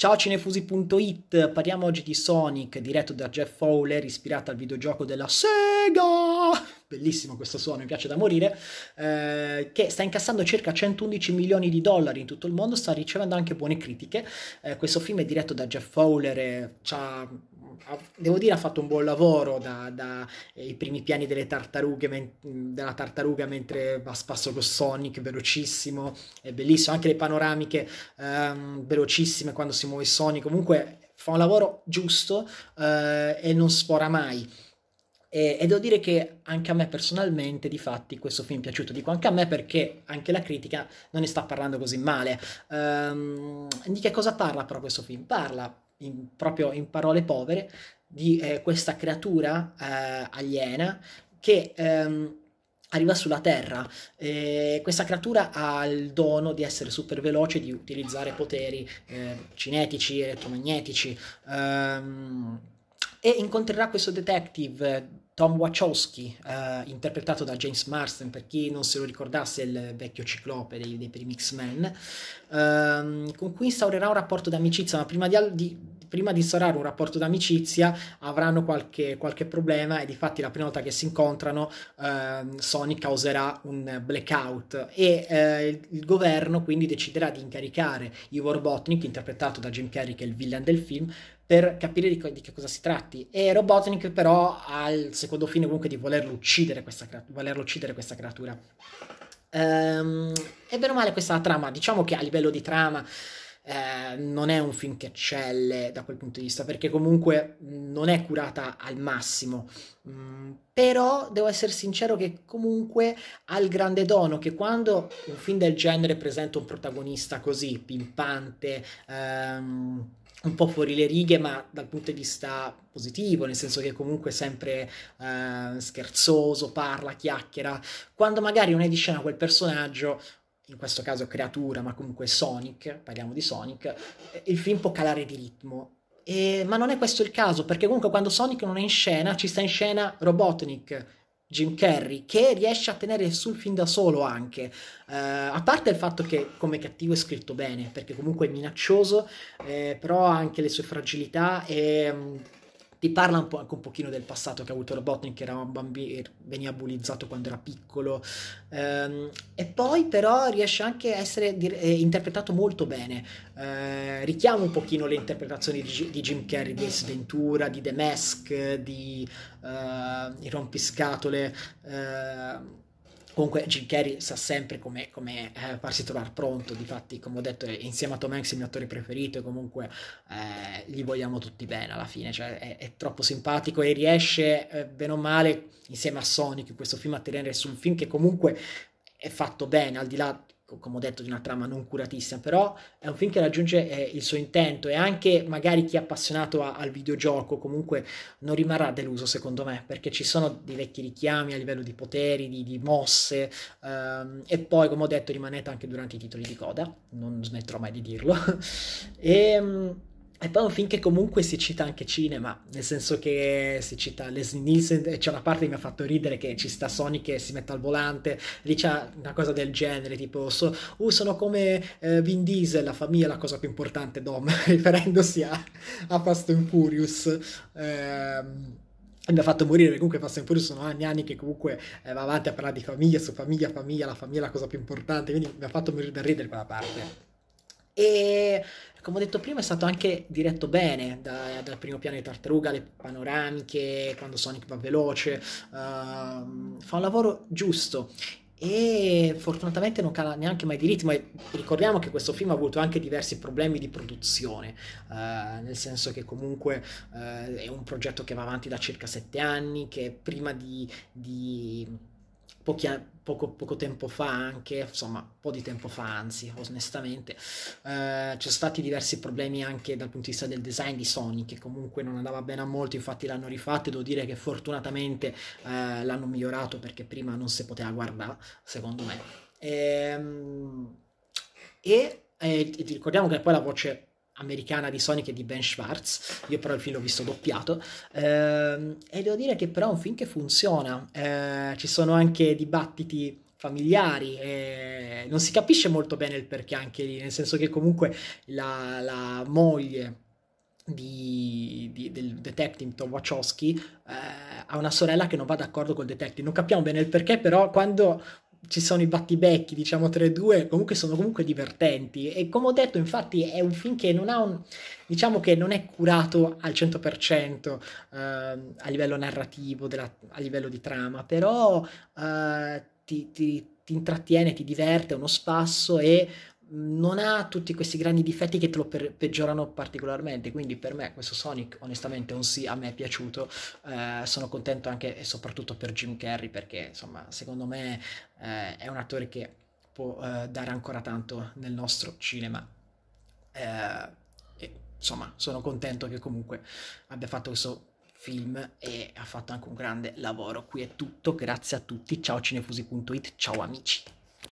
Ciao cinefusi.it, parliamo oggi di Sonic, diretto da Jeff Fowler, ispirato al videogioco della Sega. Bellissimo questo suono, mi piace da morire. Eh, che sta incassando circa 111 milioni di dollari in tutto il mondo, sta ricevendo anche buone critiche. Eh, questo film è diretto da Jeff Fowler e ha devo dire ha fatto un buon lavoro dai da, eh, primi piani delle tartarughe, men- della tartaruga mentre va a spasso con Sonic, velocissimo, è bellissimo, anche le panoramiche ehm, velocissime quando si muove Sonic, comunque fa un lavoro giusto eh, e non sfora mai. E, e, devo dire che anche a me personalmente, di fatti, questo film è piaciuto. Dico anche a me perché anche la critica non ne sta parlando così male. Ehm, di che cosa parla però questo film? Parla in, proprio in parole povere, di eh, questa creatura eh, aliena che ehm, arriva sulla Terra. Eh, questa creatura ha il dono di essere super veloce, di utilizzare poteri eh, cinetici, elettromagnetici. Ehm, e incontrerà questo detective eh, Tom Wachowski, eh, interpretato da James Marston, per chi non se lo ricordasse, il vecchio ciclope dei, dei primi X-Men, ehm, con cui instaurerà un rapporto d'amicizia, ma prima di, di prima di instaurare un rapporto d'amicizia avranno qualche, qualche problema e difatti la prima volta che si incontrano eh, Sony causerà un blackout e eh, il governo quindi deciderà di incaricare Ivor Botnik, interpretato da Jim Carrey che è il villain del film, per capire di, co- di, che cosa si tratti. E Robotnik però ha il secondo fine comunque di volerlo uccidere questa, volerlo uccidere questa creatura. Ehm, è bene o male questa trama, diciamo che a livello di trama eh, non è un film che eccelle da quel punto di vista, perché comunque mm, non è curata al massimo. Mm, però devo essere sincero che comunque ha il grande dono che quando un film del genere presenta un protagonista così pimpante, ehm, un po' fuori le righe, ma dal punto di vista positivo, nel senso che comunque è sempre eh, scherzoso, parla, chiacchiera. Quando magari non è di scena quel personaggio, in questo caso creatura, ma comunque Sonic, parliamo di Sonic, eh, il film può calare di ritmo. E, ma non è questo il caso, perché comunque quando Sonic non è in scena, ci sta in scena Robotnik, Jim Carrey, che riesce a tenere sul film da solo anche. Uh, a parte il fatto che come cattivo è scritto bene, perché comunque è minaccioso, eh, però ha anche le sue fragilità e... Mm, ti parla un po' anche un pochino del passato che ha avuto Robotnik, che era un bambino, er, veniva bullizzato quando era piccolo, ehm, e poi però riesce anche a essere eh, interpretato molto bene, eh, richiama un pochino le interpretazioni di, G- di Jim Carrey, di Sventura, di The Mask, di eh, I Rompiscatole, ehm, Comunque Jim Carrey sa sempre come, eh, farsi trovare pronto, difatti come ho detto eh, insieme a Tom Hanks è il mio attore preferito e comunque eh, gli vogliamo tutti bene alla fine, cioè, è, è, troppo simpatico e riesce eh, bene o male insieme a Sonic in questo film a tenere su un film che comunque è fatto bene, al di là come ho detto, di una trama non curatissima, però è un film che raggiunge eh, il suo intento e anche magari chi è appassionato a, al videogioco comunque non rimarrà deluso secondo me, perché ci sono dei vecchi richiami a livello di poteri, di, di mosse ehm, e poi come ho detto rimanete anche durante i titoli di coda, non smetterò mai di dirlo. e, ehm, e poi è un film che comunque si cita anche cinema, nel senso che si cita Leslie Nielsen, c'è una parte che mi ha fatto ridere che ci sta Sonic e si mette al volante, lì c'è una cosa del genere, tipo so, uh, sono come eh, Vin Diesel, la famiglia è la cosa più importante, Dom, riferendosi a, a Fast and Furious. Ehm, mi ha fatto morire comunque Fast and Furious sono anni e anni che comunque eh, va avanti a parlare di famiglia su famiglia, famiglia, la famiglia è la cosa più importante, quindi mi ha fatto morire da ridere quella parte e come ho detto prima è stato anche diretto bene da, dal primo piano di Tartaruga, le panoramiche, quando Sonic va veloce, uh, fa un lavoro giusto e fortunatamente non cala neanche mai di ritmo e ricordiamo che questo film ha avuto anche diversi problemi di produzione uh, nel senso che comunque uh, è un progetto che va avanti da circa sette anni che prima di, di pochi, poco, poco, tempo fa anche, insomma un po' di tempo fa anzi, onestamente, eh, c'è stati diversi problemi anche dal punto di vista del design di Sony che comunque non andava bene a molto, infatti l'hanno rifatto e devo dire che fortunatamente eh, l'hanno migliorato perché prima non si poteva guardare, secondo me. Ehm, e, e, eh, e ricordiamo che poi la voce americana di Sonic e di Ben Schwartz, io però il film l'ho visto doppiato, ehm, e devo dire che però è un film che funziona, eh, ci sono anche dibattiti familiari e non si capisce molto bene il perché anche lì, nel senso che comunque la, la moglie di, di, del detective Tom Wachowski eh, ha una sorella che non va d'accordo col detective. Non capiamo bene il perché, però quando ci sono i battibecchi, diciamo tra i due, comunque sono comunque divertenti e come ho detto infatti è un film che non ha un, diciamo che non è curato al 100% eh, a livello narrativo, della, a livello di trama, però eh, ti, ti, ti, intrattiene, ti diverte, è uno spasso e non ha tutti questi grandi difetti che te lo per- peggiorano particolarmente. Quindi, per me, questo Sonic, onestamente, è un sì, a me è piaciuto. Eh, sono contento anche e soprattutto per Jim Carrey, perché insomma, secondo me eh, è un attore che può eh, dare ancora tanto nel nostro cinema. Eh, e, insomma, sono contento che comunque abbia fatto questo film e ha fatto anche un grande lavoro. Qui è tutto, grazie a tutti. Ciao cinefusi.it, ciao amici.